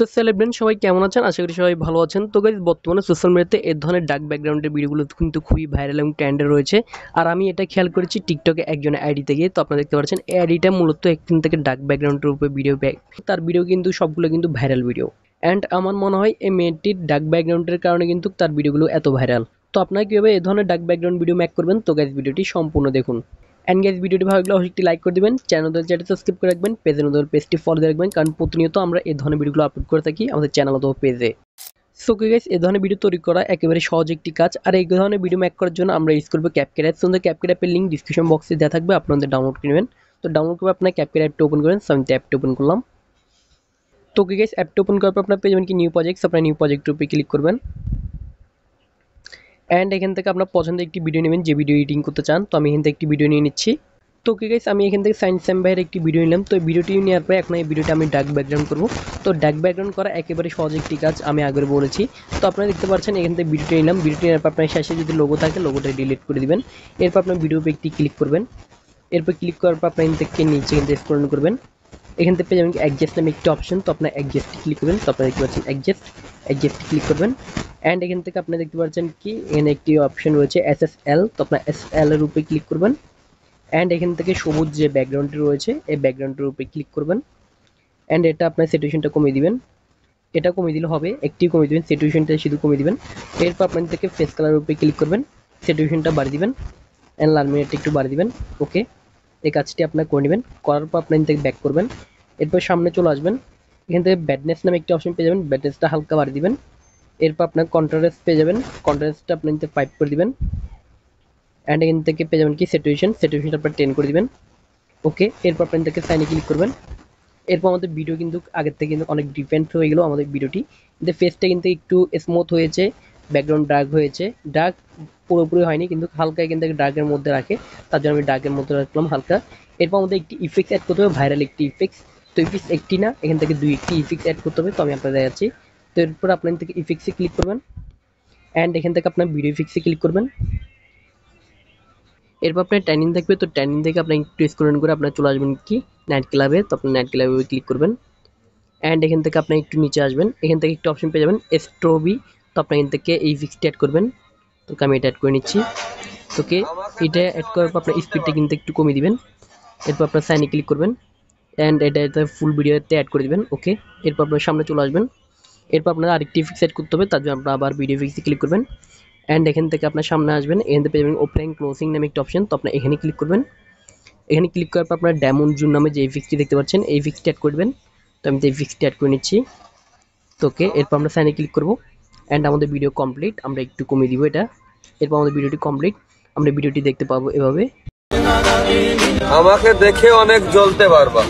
তো সেলিব্রেন্ট সবাই কেমন আছেন আশা করি সবাই ভালো আছেন তো গাইজ বর্তমানে সোশ্যাল মিডিয়াতে এর ধরনের ডার্ক ব্যাকগ্রাউন্ডের ভিডিওগুলো কিন্তু খুবই ভাইরাল এবং ট্রেন্ডে রয়েছে আর আমি এটা খেয়াল করেছি টিকটকে একজনের আইডিতে গিয়ে তো আপনারা দেখতে পাচ্ছেন এই আইডিটা মূলত একদিন থেকে ডার্ক ব্যাকগ্রাউন্ডের উপরে ভিডিও তার ভিডিও কিন্তু সবগুলো কিন্তু ভাইরাল ভিডিও অ্যান্ড আমার মনে হয় এই মেয়েটির ডার্ক ব্যাকগ্রাউন্ডের কারণে কিন্তু তার ভিডিওগুলো এত ভাইরাল তো আপনারা কীভাবে এ ধরনের ডার্ক ব্যাকগ্রাউন্ড ভিডিও ম্যাক করবেন তো গাইজ ভিডিওটি সম্পূর্ণ দেখুন অ্যান্ড গাইজ ভিডিওটি ভালো লাগলে অবশ্যই একটি লাইক করে দেবেন চ্যানেল চ্যাটে সাবস্ক্রাইব করে রাখবেন পেজে নতুন পেজটি ফলো দিয়ে রাখবেন কারণ প্রতিনিয়ত আমরা এই ধরনের ভিডিওগুলো আপলোড করে থাকি আমাদের চ্যানেল অথবা পেজে সো কে এ এই ধরনের ভিডিও তৈরি করা একেবারে সহজ একটি কাজ আর এই ধরনের ভিডিও ম্যাক করার জন্য আমরা ইউজ করবো ক্যাপকেট অ্যাপ সুন্দর ক্যাপকেট অ্যাপের লিঙ্ক ডিসক্রিপশন বক্সে দেওয়া থাকবে আপনাদের ডাউনলোড করে নেবেন তো ডাউনলোড করে আপনার ক্যাপকেট অ্যাপটা ওপেন করেন সো আমি অ্যাপটা ওপেন করলাম তো কে অ্যাপটা ওপেন করার পর আপনার পেয়ে যাবেন কি নিউ প্রজেক্ট আপনার নিউ প্রজেক্ট রূপে ক্লিক করবেন অ্যান্ড এখান থেকে আপনার পছন্দের একটি ভিডিও নেবেন যে ভিডিও এডিটিং করতে চান তো আমি এখান থেকে একটি ভিডিও নিয়ে নিচ্ছি তো ওকে গাইস আমি এখান থেকে সাইন্স স্যাম ভাইয়ের একটি ভিডিও নিলাম তো এই ভিডিওটি নেওয়ার পরে এখন এই ভিডিওটি আমি ডাক ব্যাকগ্রাউন্ড করবো তো ডাক ব্যাকগ্রাউন্ড করা একেবারে সহজ একটি কাজ আমি আগে বলেছি তো আপনারা দেখতে পাচ্ছেন এখান থেকে ভিডিওটি নিলাম ভিডিওটি নেওয়ার পর আপনার শেষে যদি লোগো থাকে লোগোটা ডিলিট করে দিবেন এরপর আপনার ভিডিও পেয়ে একটি ক্লিক করবেন এরপর ক্লিক করার পর আপনার এখান থেকে নিচে কিন্তু স্ক্রল করবেন এখান থেকে যেমন অ্যাডজাস্ট নামে একটা অপশন তো আপনার অ্যাডজাস্টে ক্লিক করবেন তো আপনারা দেখতে পাচ্ছেন অ্যাডজাস্ট অ্যাডজাস্টে ক্লিক করবেন অ্যান্ড এখান থেকে আপনি দেখতে পাচ্ছেন কি এখানে একটি অপশন রয়েছে এস এস এল তো আপনার এস এল এর উপরে ক্লিক করবেন অ্যান্ড এখান থেকে সবুজ যে ব্যাকগ্রাউন্ডটি রয়েছে এই ব্যাকগ্রাউন্ডের উপরে ক্লিক করবেন অ্যান্ড এটা আপনার সিচুয়েশনটা কমিয়ে দিবেন এটা কমিয়ে দিলে হবে একটি কমিয়ে দিবেন সিচুয়েশনটা শুধু কমিয়ে দিবেন এরপর আপনার থেকে ফেস কালার উপরে ক্লিক করবেন সিচুয়েশনটা বাড়িয়ে দিবেন অ্যান্ড লাল মিনিটটা একটু বাড়িয়ে দিবেন ওকে এই কাজটি আপনার করে নেবেন করার পর আপনার থেকে ব্যাক করবেন এরপর সামনে চলে আসবেন এখান থেকে ব্যাডনেস নামে একটি অপশন পেয়ে যাবেন ব্যাডনেসটা হালকা বাড়িয়ে দিবেন এরপর আপনার কন্ট্রাস্ট পেয়ে যাবেন কন্ট্রাস্টটা আপনি নিতে পাইপ করে দিবেন অ্যান্ড এখান থেকে পেয়ে যাবেন কি সিটুয়েশন সিটুয়েশনটা আপনার টেন করে দিবেন ওকে এরপর আপনি থেকে সাইনে ক্লিক করবেন এরপর আমাদের ভিডিও কিন্তু আগের থেকে কিন্তু অনেক ডিফেন্স হয়ে গেলো আমাদের ভিডিওটি কিন্তু ফেসটা কিন্তু একটু স্মুথ হয়েছে ব্যাকগ্রাউন্ড ডার্ক হয়েছে ডার্ক পুরোপুরি হয়নি কিন্তু হালকা কিন্তু ডার্কের মধ্যে রাখে তার জন্য আমি ডার্কের মধ্যে রাখলাম হালকা এরপর আমাদের একটি ইফেক্ট অ্যাড করতে হবে ভাইরাল একটি ইফেক্টস তো ইফেক্টস একটি না এখান থেকে দুই একটি ইফেক্টস অ্যাড করতে হবে তো আমি আপনাদের দেখাচ্ছি তো এরপর আপনার থেকে ইফেক্টসে ক্লিক করবেন অ্যান্ড এখান থেকে আপনার ভিডিও ইফেক্টসে ক্লিক করবেন এরপর আপনার ট্যানিং থাকবে তো ট্যানিং থেকে আপনার একটু স্ক্রেন করে আপনার চলে আসবেন কি নাইট ক্লাবে তো আপনার নাইট ক্লাবে ক্লিক করবেন অ্যান্ড এখান থেকে আপনি একটু নিচে আসবেন এখান থেকে একটু অপশন পেয়ে যাবেন স্ট্রবি তো আপনি এখান থেকে এই ফিক্সটি অ্যাড করবেন তো আমি এটা অ্যাড করে নিচ্ছি তোকে এটা অ্যাড করার পর আপনার স্পিডটা কিন্তু একটু কমিয়ে দিবেন এরপর আপনার সাইনে ক্লিক করবেন অ্যান্ড এটা ফুল ভিডিওতে অ্যাড করে দেবেন ওকে এরপর আপনার সামনে চলে আসবেন এরপর আপনার আরেকটি ফিক্স অ্যাড করতে হবে তার জন্য আপনার আবার ভিডিও ফিক্সে ক্লিক করবেন অ্যান্ড এখান থেকে আপনার সামনে আসবেন এখান থেকে পেয়ে ওপেন ক্লোজিং নামে একটা অপশন তো আপনি এখানে ক্লিক করবেন এখানে ক্লিক করার পর আপনার ড্যামন জুন নামে যে ফিক্সটি দেখতে পাচ্ছেন এই ফিক্সটি অ্যাড করবেন তো আমি এই ফিক্সটি অ্যাড করে নিচ্ছি তোকে এরপর আমরা সাইনে ক্লিক করবো অ্যান্ড আমাদের ভিডিও কমপ্লিট আমরা একটু কমিয়ে দিব এটা এরপর আমাদের ভিডিওটি কমপ্লিট আমরা ভিডিওটি দেখতে পাবো এভাবে আমাকে দেখে অনেক জ্বলতে পারবা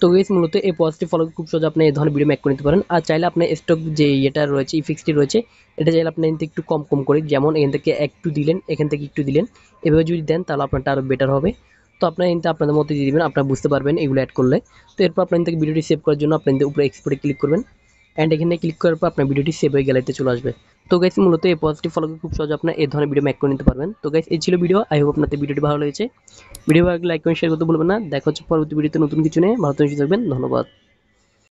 তো গেস মূলত এই পজটি ফলো খুব সহজে আপনি এই ধরনের ভিডিও মেক করে নিতে পারেন আর চাইলে আপনার স্টক যে এটা রয়েছে ইফিক্সটি রয়েছে এটা চাইলে আপনি এখান একটু কম কম করে যেমন এখান থেকে একটু দিলেন এখান থেকে একটু দিলেন এভাবে যদি দেন তাহলে আপনারটা আরও বেটার হবে তো আপনার এখান আপনাদের মতো দিয়ে দেবেন আপনারা বুঝতে পারবেন এগুলো অ্যাড করলে তো এরপর আপনার থেকে ভিডিওটি সেভ করার জন্য আপনার উপরে এক্সপোর্টে ক্লিক করবেন অ্যান্ড এখানে ক্লিক করার পর আপনার ভিডিওটি সেভ হয়ে গ্যালারিতে চলে আসবে তো গাইস মূলত এই পজিটিভ ফলোকে খুব সহজে আপনার এই ধরনের ভিডিও ম্যাক করে নিতে পারবেন তো গাইস এই ছিল ভিডিও আই হোপ আপনাদের ভিডিওটি ভালো লেগেছে ভিডিও ভালো লাইক কমেন্ট শেয়ার করতে ভুলবেন না দেখা হচ্ছে পরবর্তী ভিডিওতে নতুন কিছু নেই ভালো থাকবেন ধন্যবাদ